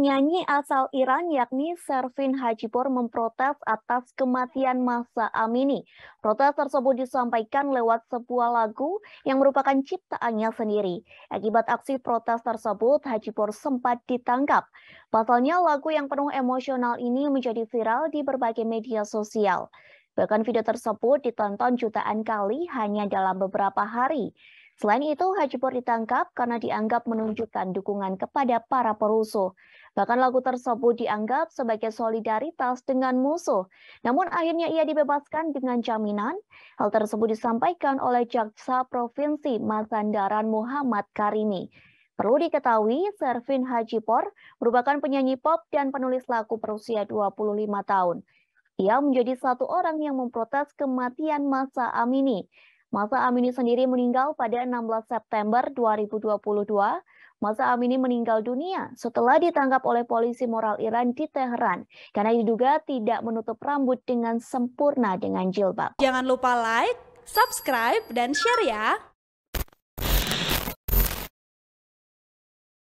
Penyanyi asal Iran yakni Servin Hajipur memprotes atas kematian Masa Amini. Protes tersebut disampaikan lewat sebuah lagu yang merupakan ciptaannya sendiri. Akibat aksi protes tersebut, Hajipur sempat ditangkap. Pasalnya lagu yang penuh emosional ini menjadi viral di berbagai media sosial. Bahkan video tersebut ditonton jutaan kali hanya dalam beberapa hari. Selain itu, Hajipur ditangkap karena dianggap menunjukkan dukungan kepada para perusuh. Bahkan lagu tersebut dianggap sebagai solidaritas dengan musuh. Namun akhirnya ia dibebaskan dengan jaminan. Hal tersebut disampaikan oleh Jaksa Provinsi Masandaran Muhammad Karimi. Perlu diketahui, Servin Hajipor merupakan penyanyi pop dan penulis lagu berusia 25 tahun. Ia menjadi satu orang yang memprotes kematian masa Amini. Masa Amini sendiri meninggal pada 16 September 2022. Masa Amini meninggal dunia setelah ditangkap oleh polisi moral Iran di Teheran karena diduga tidak menutup rambut dengan sempurna dengan jilbab. Jangan lupa like, subscribe, dan share ya.